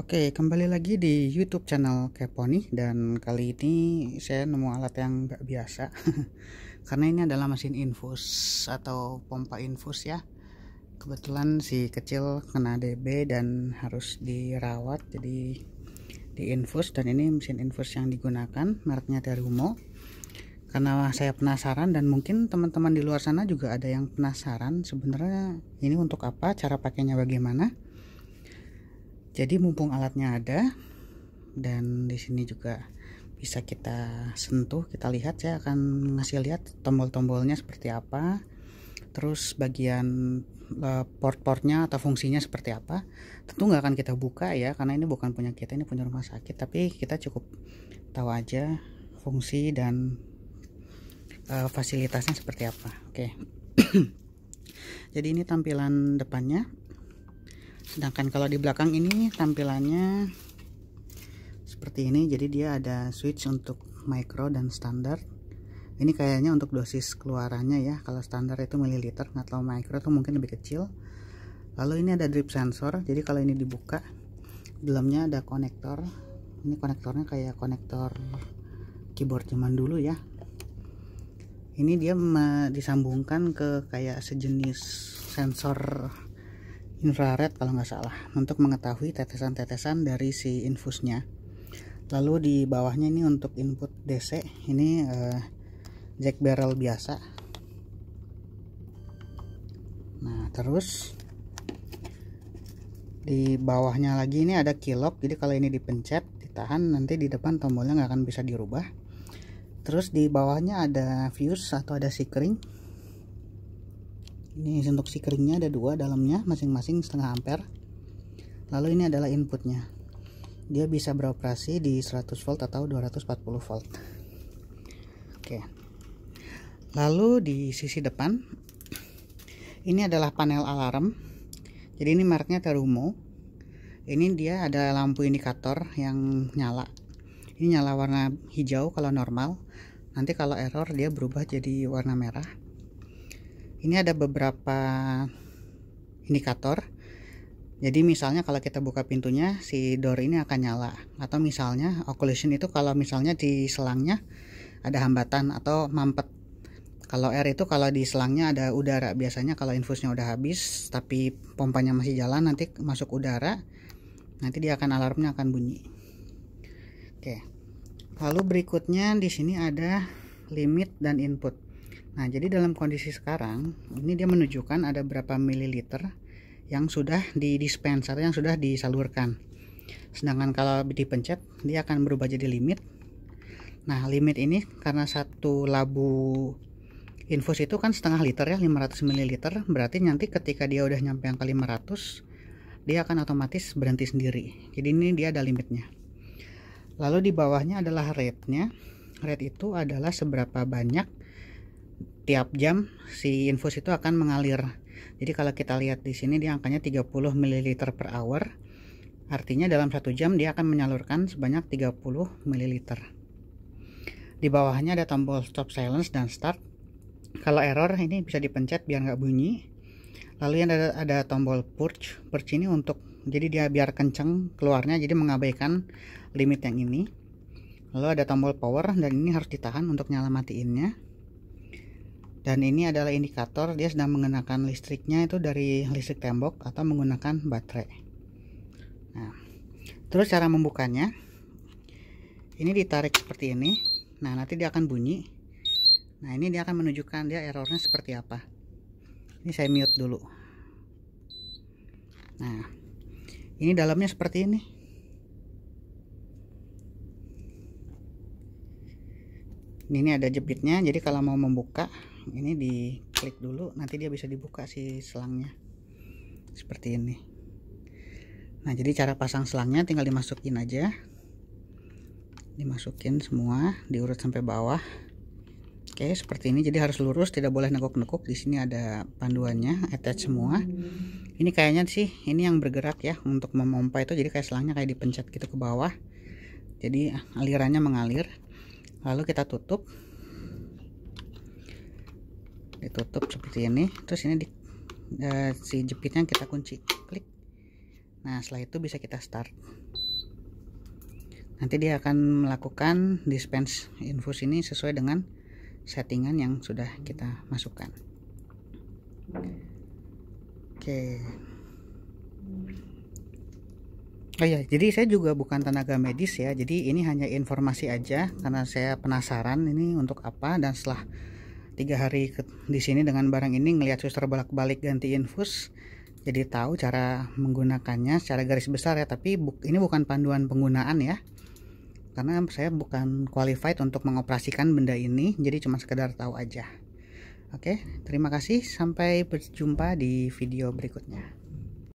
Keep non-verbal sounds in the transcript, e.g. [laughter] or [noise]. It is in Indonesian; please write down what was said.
Oke, kembali lagi di YouTube channel Keponi dan kali ini saya nemu alat yang gak biasa [laughs] karena ini adalah mesin infus atau pompa infus ya. Kebetulan si kecil kena DB dan harus dirawat jadi di infus dan ini mesin infus yang digunakan mereknya dari Terumo. Karena saya penasaran dan mungkin teman-teman di luar sana juga ada yang penasaran sebenarnya ini untuk apa, cara pakainya bagaimana jadi mumpung alatnya ada dan di sini juga bisa kita sentuh kita lihat saya akan ngasih lihat tombol-tombolnya seperti apa terus bagian eh, port-portnya atau fungsinya seperti apa tentu nggak akan kita buka ya karena ini bukan punya kita ini punya rumah sakit tapi kita cukup tahu aja fungsi dan uh, fasilitasnya seperti apa oke okay. [clears throat] jadi ini tampilan depannya sedangkan kalau di belakang ini tampilannya seperti ini jadi dia ada switch untuk micro dan standar ini kayaknya untuk dosis keluarannya ya kalau standar itu mililiter atau micro itu mungkin lebih kecil lalu ini ada drip sensor jadi kalau ini dibuka dalamnya ada konektor ini konektornya kayak konektor keyboard zaman dulu ya ini dia disambungkan ke kayak sejenis sensor infrared kalau nggak salah untuk mengetahui tetesan-tetesan dari si infusnya lalu di bawahnya ini untuk input DC ini uh, jack barrel biasa nah terus di bawahnya lagi ini ada kilok jadi kalau ini dipencet ditahan nanti di depan tombolnya nggak akan bisa dirubah terus di bawahnya ada fuse atau ada sikring ini untuk si keringnya ada dua dalamnya masing-masing setengah ampere lalu ini adalah inputnya dia bisa beroperasi di 100 volt atau 240 volt oke lalu di sisi depan ini adalah panel alarm jadi ini mereknya Terumo ini dia ada lampu indikator yang nyala ini nyala warna hijau kalau normal nanti kalau error dia berubah jadi warna merah ini ada beberapa indikator jadi misalnya kalau kita buka pintunya si door ini akan nyala atau misalnya occlusion itu kalau misalnya di selangnya ada hambatan atau mampet kalau air itu kalau di selangnya ada udara biasanya kalau infusnya udah habis tapi pompanya masih jalan nanti masuk udara nanti dia akan alarmnya akan bunyi oke lalu berikutnya di sini ada limit dan input Nah, jadi dalam kondisi sekarang, ini dia menunjukkan ada berapa mililiter yang sudah di dispenser, yang sudah disalurkan. Sedangkan kalau dipencet, dia akan berubah jadi limit. Nah, limit ini karena satu labu infus itu kan setengah liter ya, 500 ml, berarti nanti ketika dia udah nyampe angka 500, dia akan otomatis berhenti sendiri. Jadi ini dia ada limitnya. Lalu di bawahnya adalah rate-nya. Rate itu adalah seberapa banyak tiap jam si infus itu akan mengalir jadi kalau kita lihat di sini dia angkanya 30 ml per hour artinya dalam satu jam dia akan menyalurkan sebanyak 30 ml di bawahnya ada tombol stop silence dan start kalau error ini bisa dipencet biar nggak bunyi lalu yang ada, ada tombol purge purge ini untuk jadi dia biar kenceng keluarnya jadi mengabaikan limit yang ini lalu ada tombol power dan ini harus ditahan untuk nyala matiinnya dan ini adalah indikator dia sedang mengenakan listriknya itu dari listrik tembok atau menggunakan baterai nah terus cara membukanya ini ditarik seperti ini nah nanti dia akan bunyi nah ini dia akan menunjukkan dia errornya seperti apa ini saya mute dulu nah ini dalamnya seperti ini ini ada jepitnya jadi kalau mau membuka ini di klik dulu nanti dia bisa dibuka si selangnya seperti ini nah jadi cara pasang selangnya tinggal dimasukin aja dimasukin semua diurut sampai bawah oke seperti ini jadi harus lurus tidak boleh nekuk-nekuk di sini ada panduannya attach semua ini kayaknya sih ini yang bergerak ya untuk memompa itu jadi kayak selangnya kayak dipencet gitu ke bawah jadi alirannya mengalir lalu kita tutup ditutup seperti ini terus ini di, e, si jepitnya kita kunci klik nah setelah itu bisa kita start nanti dia akan melakukan dispense infus ini sesuai dengan settingan yang sudah kita masukkan oke Oh ya, jadi saya juga bukan tenaga medis ya. Jadi ini hanya informasi aja karena saya penasaran ini untuk apa dan setelah tiga hari di sini dengan barang ini ngelihat suster bolak-balik ganti infus jadi tahu cara menggunakannya secara garis besar ya tapi bu ini bukan panduan penggunaan ya karena saya bukan qualified untuk mengoperasikan benda ini jadi cuma sekedar tahu aja oke terima kasih sampai berjumpa di video berikutnya